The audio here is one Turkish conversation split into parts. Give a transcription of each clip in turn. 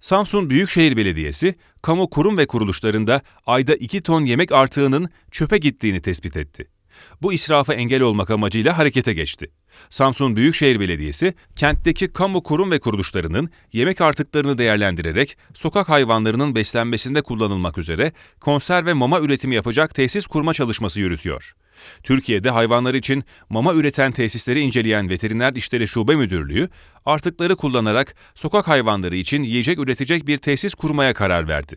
Samsun Büyükşehir Belediyesi, kamu kurum ve kuruluşlarında ayda 2 ton yemek artığının çöpe gittiğini tespit etti. Bu israfa engel olmak amacıyla harekete geçti. Samsun Büyükşehir Belediyesi, kentteki kamu kurum ve kuruluşlarının yemek artıklarını değerlendirerek sokak hayvanlarının beslenmesinde kullanılmak üzere konserve mama üretimi yapacak tesis kurma çalışması yürütüyor. Türkiye'de hayvanlar için mama üreten tesisleri inceleyen Veteriner İşleri Şube Müdürlüğü, artıkları kullanarak sokak hayvanları için yiyecek üretecek bir tesis kurmaya karar verdi.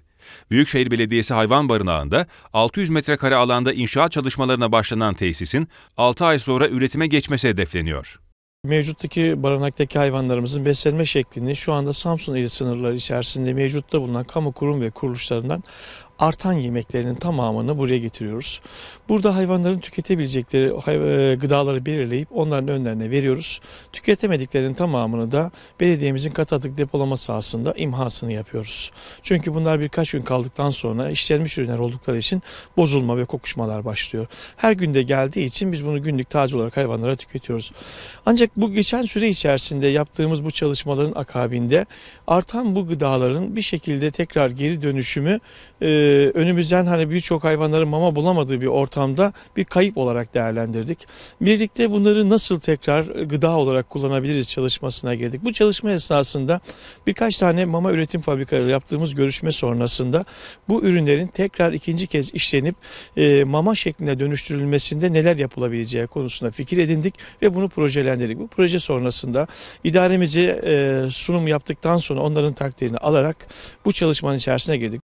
Büyükşehir Belediyesi hayvan barınağında 600 metrekare alanda inşaat çalışmalarına başlanan tesisin 6 ay sonra üretime geçmesi hedefleniyor. Mevcuttaki barınaktaki hayvanlarımızın beslenme şeklini şu anda Samsun ili sınırları içerisinde mevcutta bulunan kamu kurum ve kuruluşlarından artan yemeklerinin tamamını buraya getiriyoruz. Burada hayvanların tüketebilecekleri e, gıdaları belirleyip onların önlerine veriyoruz. Tüketemediklerinin tamamını da belediyemizin katı atık depolama sahasında imhasını yapıyoruz. Çünkü bunlar birkaç gün kaldıktan sonra işlenmiş ürünler oldukları için bozulma ve kokuşmalar başlıyor. Her günde geldiği için biz bunu günlük taze olarak hayvanlara tüketiyoruz. Ancak bu geçen süre içerisinde yaptığımız bu çalışmaların akabinde artan bu gıdaların bir şekilde tekrar geri dönüşümü e, ee, önümüzden hani birçok hayvanların mama bulamadığı bir ortamda bir kayıp olarak değerlendirdik. Birlikte bunları nasıl tekrar gıda olarak kullanabiliriz çalışmasına girdik. Bu çalışma esnasında birkaç tane mama üretim fabrikaları yaptığımız görüşme sonrasında bu ürünlerin tekrar ikinci kez işlenip e, mama şeklinde dönüştürülmesinde neler yapılabileceği konusunda fikir edindik ve bunu projelendirdik. Bu proje sonrasında idaremizi e, sunum yaptıktan sonra onların takdirini alarak bu çalışmanın içerisine girdik.